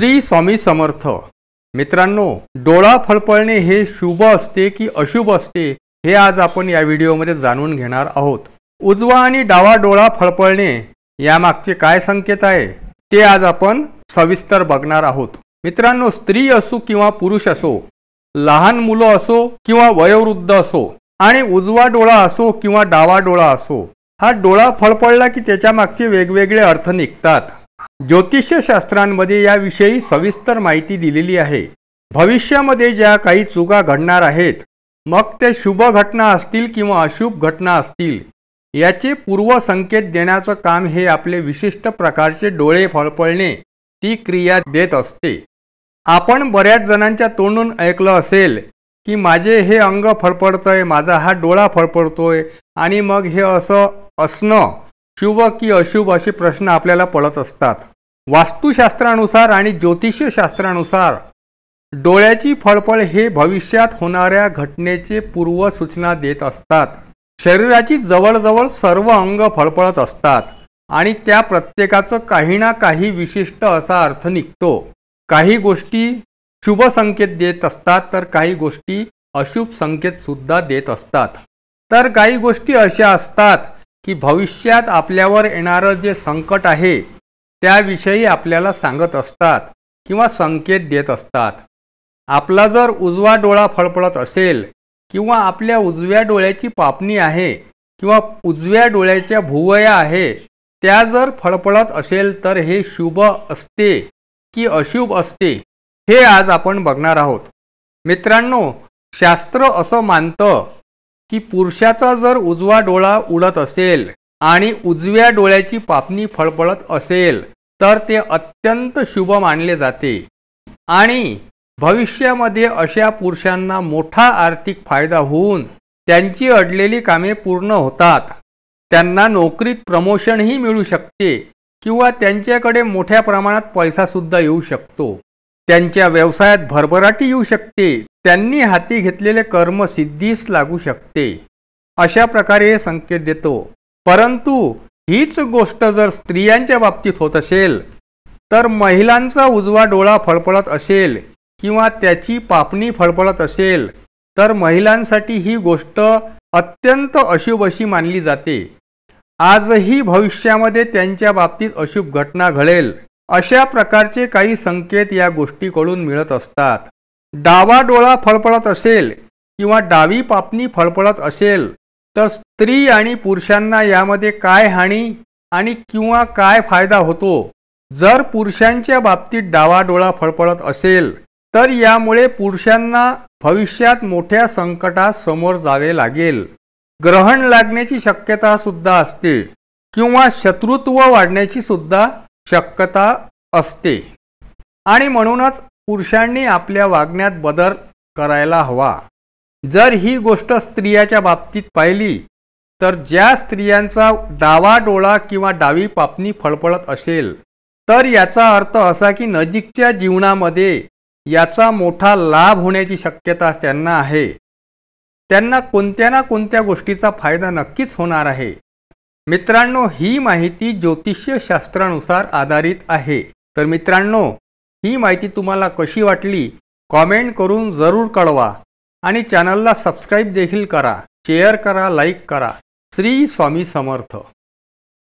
श्री स्वामी समर्थ मित्रांनो डोळा फळफळणे हे शुभ असते की अशुभ असते हे आज आपण या व्हिडिओमध्ये जाणून घेणार आहोत उजवा आणि डावा डोळा फळफळणे यामागचे काय संकेत आहे ते आज आपण सविस्तर बघणार आहोत मित्रांनो स्त्री असो किंवा पुरुष असो लहान मुलं असो किंवा वयोवृद्ध असो आणि उजवा डोळा असो किंवा डावा डोळा असो हा डोळा फळफळला की त्याच्या मागचे वेगवेगळे अर्थ निघतात ज्योतिषशास्त्रांमध्ये याविषयी सविस्तर माहिती दिलेली आहे भविष्यामध्ये ज्या काही चुका घडणार आहेत मग ते शुभ घटना असतील किंवा अशुभ घटना असतील याचे पूर्व संकेत देण्याचं काम हे आपले विशिष्ट प्रकारचे डोळे फळफळणे ती क्रिया देत असते आपण बऱ्याच जणांच्या तोंडून ऐकलं असेल की माझे हे अंग फळफळतंय माझा हा डोळा फळफळतोय आणि मग हे असं असणं शुभ की अशुभ असे प्रश्न आपल्याला पडत असतात वास्तुशास्त्रानुसार आणि ज्योतिषशास्त्रानुसार डोळ्याची फळफळ हे भविष्यात होणाऱ्या घटनेचे पूर्व सूचना देत असतात शरीराची जवळजवळ सर्व अंग फळफळत असतात आणि त्या प्रत्येकाचं काही ना काही विशिष्ट असा अर्थ निघतो काही गोष्टी शुभ संकेत देत असतात तर काही गोष्टी अशुभ संकेतसुद्धा देत असतात तर काही गोष्टी अशा असतात की भविष्यात आपल्यावर येणारं जे संकट आहे त्याविषयी आपल्याला सांगत असतात किंवा संकेत देत असतात आपला जर उजवा डोळा फळफळत असेल किंवा आपल्या उजव्या डोळ्याची पापणी आहे किंवा उजव्या डोळ्याच्या भुवया आहे त्या जर फळफळत असेल तर हे शुभ असते की अशुभ असते हे आज आपण बघणार आहोत मित्रांनो शास्त्र असं मानतं की पुरुषाचा जर उजवा डोळा उडत असेल आणि उजव्या डोळ्याची पापणी फळफळत असेल तर ते अत्यंत शुभ मानले जाते आणि भविष्यामध्ये अशा पुरुषांना मोठा आर्थिक फायदा होऊन त्यांची अडलेली कामे पूर्ण होतात त्यांना नोकरीत प्रमोशनही मिळू शकते किंवा त्यांच्याकडे मोठ्या प्रमाणात पैसासुद्धा येऊ शकतो त्यांच्या व्यवसायात भरभराटी येऊ शकते त्यांनी हाती घेतलेले कर्म सिद्धीस लागू शकते अशा प्रकारे हे संकेत देतो परंतु हीच गोष्ट जर स्त्रियांच्या बाबतीत होत असेल तर महिलांचा उजवा डोळा फळफळत असेल किंवा त्याची पापणी फळफळत असेल तर महिलांसाठी ही गोष्ट अत्यंत अशुभ अशी मानली जाते आजही भविष्यामध्ये त्यांच्या बाबतीत अशुभ घटना घडेल अशा प्रकारचे काही संकेत या गोष्टीकडून मिळत असतात डावा डोळा फळफळत असेल किंवा डावी पापणी फळफळत असेल तर स्त्री आणि पुरुषांना यामध्ये काय हानी आणि किंवा काय फायदा होतो जर पुरुषांच्या बाबतीत डावाडोळा फळफळत असेल तर यामुळे पुरुषांना भविष्यात मोठ्या संकटास समोर जावे लागेल ग्रहण लागण्याची शक्यता सुद्धा असते किंवा शत्रुत्व वाढण्याची सुद्धा शक्यता असते आणि म्हणूनच पुरुषांनी आपल्या वागण्यात बदल करायला हवा जर ही गोष्ट स्त्रियाच्या बाबतीत पाहिली तर ज्या स्त्रियांचा डावा डोळा किंवा डावी पापणी फळफळत असेल तर याचा अर्थ असा की नजीकच्या जीवनामध्ये याचा मोठा लाभ होण्याची शक्यता त्यांना आहे त्यांना कोणत्या ना कोणत्या गोष्टीचा फायदा नक्कीच होणार आहे मित्रांनो ही माहिती शास्त्रानुसार आधारित आहे तर मित्रांनो ही माहिती तुम्हाला कशी वाटली कॉमेंट करून जरूर कळवा आणि चॅनलला सबस्क्राईब देखील करा शेअर करा लाईक करा श्री स्वामी समर्थ